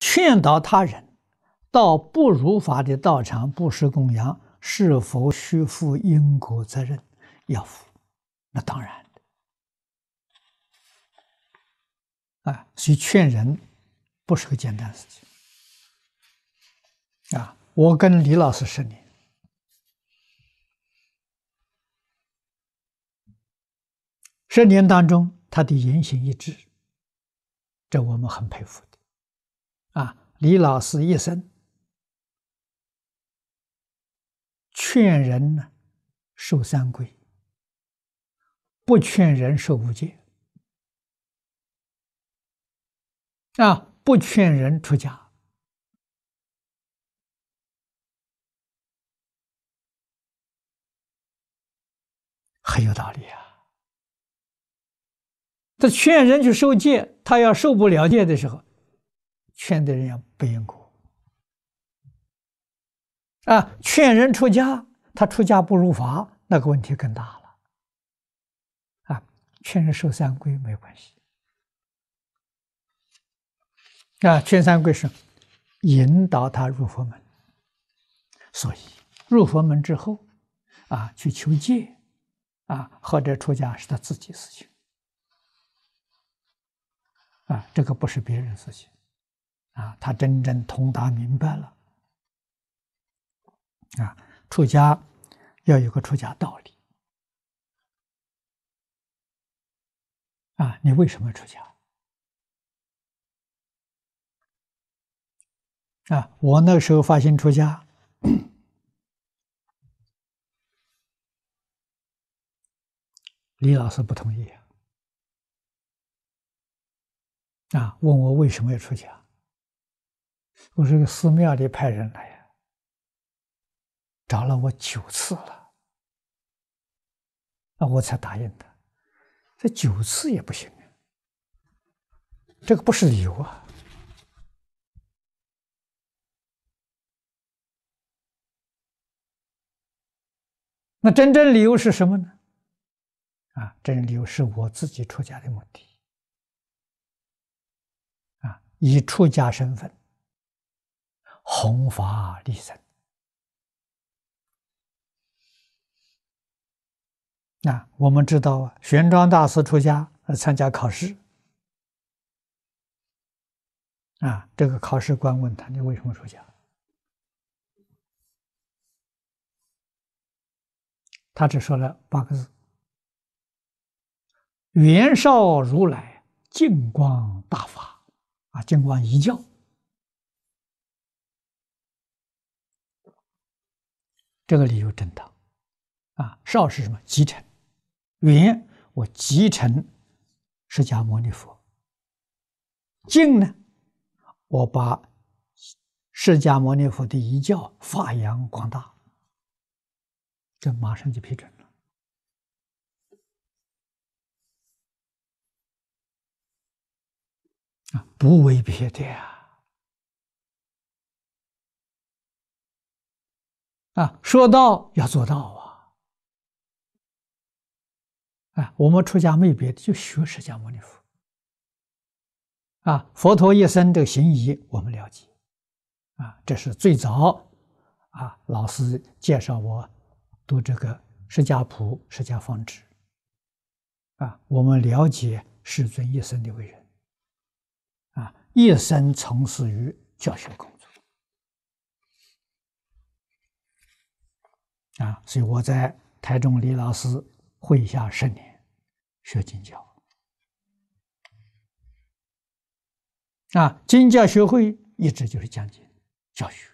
劝导他人到不如法的道场不施供养，是否需负因果责任？要负，那当然啊，所以劝人不是个简单事情。啊，我跟李老师十年，十年当中他的言行一致，这我们很佩服。啊，李老师一生劝人呢受三规，不劝人受五戒，啊，不劝人出家，很有道理啊。他劝人去受戒，他要受不了戒的时候。劝的人也不因果。啊！劝人出家，他出家不入法，那个问题更大了啊！劝人受三规没有关系啊！劝三规是引导他入佛门，所以入佛门之后啊，去求戒啊，或者出家是他自己事情啊，这个不是别人事情。啊，他真正通达明白了。啊，出家要有个出家道理。啊，你为什么要出家？啊，我那时候发心出家，李老师不同意啊。啊，问我为什么要出家？我个寺庙里派人来，呀，找了我九次了，那我才答应的。这九次也不行啊，这个不是理由啊。那真正理由是什么呢？啊，真正理由是我自己出家的目的。啊，以出家身份。”弘法利生。那我们知道啊，玄奘大师出家参加考试，啊，这个考试官问他：“你为什么出家？”他只说了八个字：“元绍如来，净光大法，啊，净光一教。”这个理由正当，啊，少是什么？集成，云我集成释迦牟尼佛，净呢？我把释迦牟尼佛的遗教发扬光大，这马上就批准了，啊，不为别的呀。啊，说到要做到啊！啊，我们出家没别的，就学释迦牟尼佛啊。佛陀一生的行医我们了解啊。这是最早啊，老师介绍我读这个《释迦谱》《释迦方志》啊，我们了解世尊一生的为人啊，一生从事于教学工作。啊，所以我在台中李老师麾下十年，学经教。啊，经教学会一直就是讲经教学，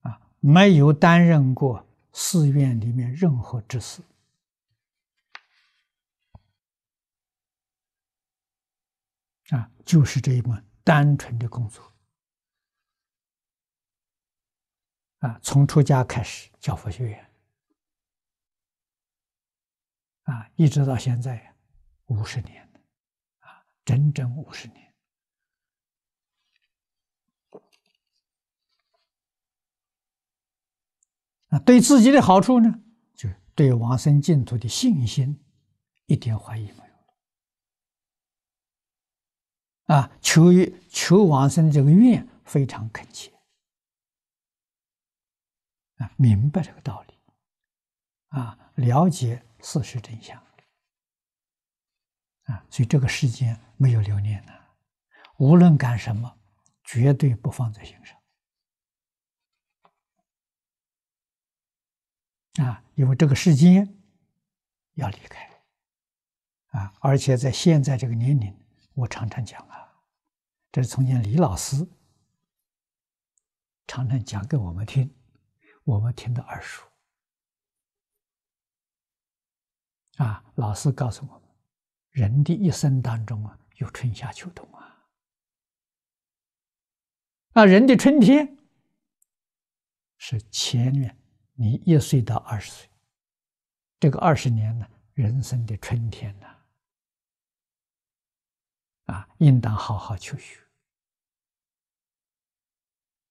啊，没有担任过寺院里面任何职事，啊，就是这一门单纯的工作。啊，从出家开始教佛学院，啊，一直到现在，五十年了，啊，整整五十年。啊，对自己的好处呢，就对往生净土的信心一点怀疑没有啊，求求往生这个愿非常恳切。明白这个道理，啊，了解事实真相，啊，所以这个世间没有留念的，无论干什么，绝对不放在心上，啊，因为这个世间要离开，啊，而且在现在这个年龄，我常常讲啊，这是从前李老师常常讲给我们听。我们听得耳熟啊！老师告诉我们，人的一生当中啊，有春夏秋冬啊。啊，人的春天是前面你一岁到二十岁，这个二十年呢，人生的春天呢，啊，应当好好求学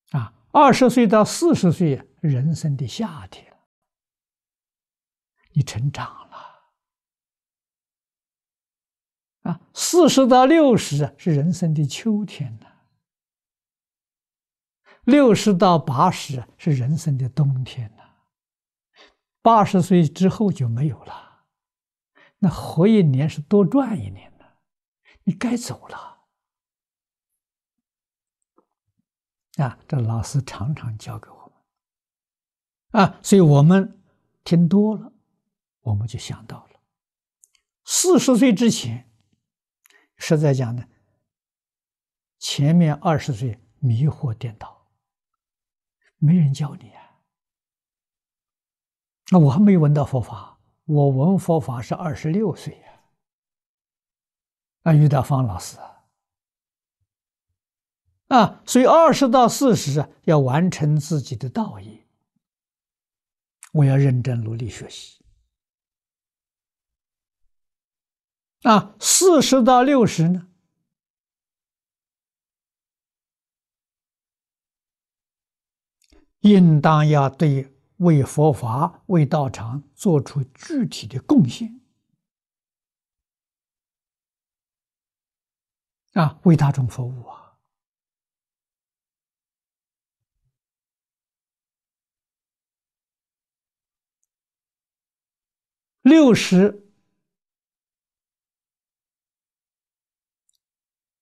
啊！二十岁到四十岁。人生的夏天你成长了啊！四十到六十是人生的秋天呐；六十到八十是人生的冬天呐；八十岁之后就没有了。那活一年是多赚一年的，你该走了啊！这老师常常教给我。啊，所以我们听多了，我们就想到了四十岁之前，实在讲呢，前面二十岁迷惑颠倒，没人教你啊。那我还没闻到佛法，我闻佛法是二十六岁呀，啊，遇到方老师啊，所以二十到四十啊，要完成自己的道业。我要认真努力学习。啊，四十到六十呢，应当要对为佛法、为道场做出具体的贡献。啊，为大众服务啊。六十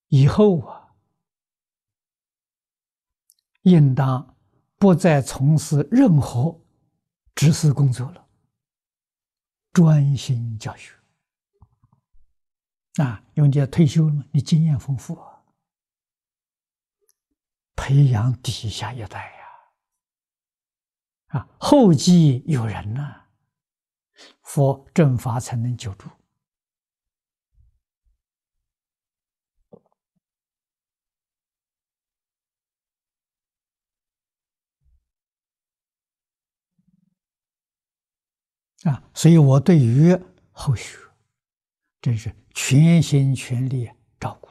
以后啊，应当不再从事任何职事工作了，专心教学啊，因为退休了嘛，你经验丰富，啊，培养底下一代呀，啊，后继有人呐。佛正法才能久住啊！所以我对于后续真是全心全力照顾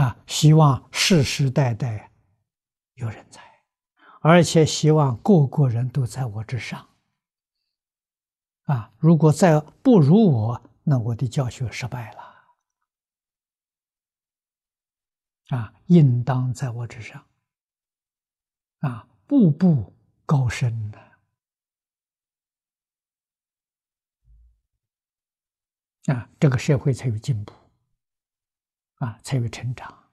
啊！希望世世代代。有人才，而且希望个个人都在我之上。啊，如果再不如我，那我的教学失败了。啊，应当在我之上。啊，步步高升的。啊，这个社会才有进步。啊，才有成长。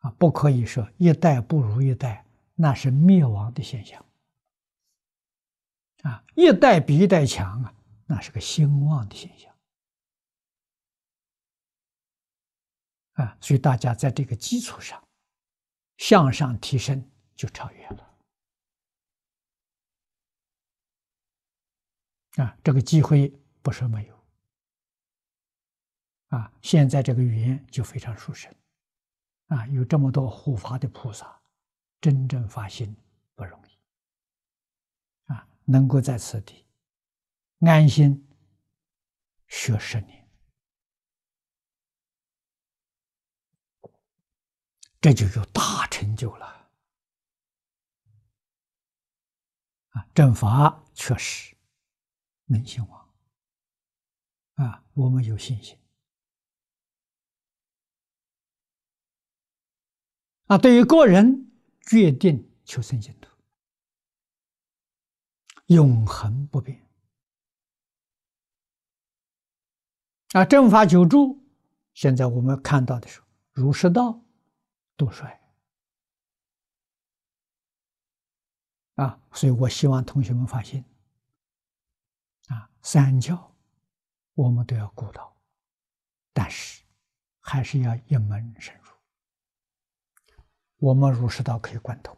啊，不可以说一代不如一代，那是灭亡的现象。啊，一代比一代强啊，那是个兴旺的现象。啊，所以大家在这个基础上向上提升，就超越了。啊，这个机会不是没有。啊，现在这个语言就非常熟识。啊，有这么多护法的菩萨，真正发心不容易啊！能够在此地安心学十年，这就有大成就了啊！正法确实能兴旺啊，我们有信心。啊，对于个人决定求生净土，永恒不变。啊，正法久住，现在我们看到的是儒释道，多衰。啊，所以我希望同学们放心。啊，三教，我们都要顾到，但是，还是要一门深入。我们儒释道可以贯通，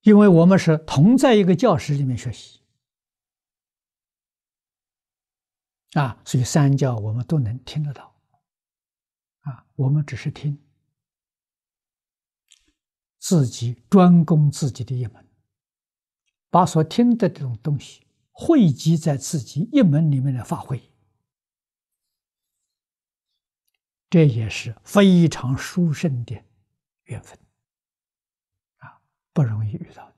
因为我们是同在一个教室里面学习，啊，所以三教我们都能听得到，啊，我们只是听自己专攻自己的一门，把所听的这种东西汇集在自己一门里面来发挥。这也是非常殊胜的缘分，啊，不容易遇到。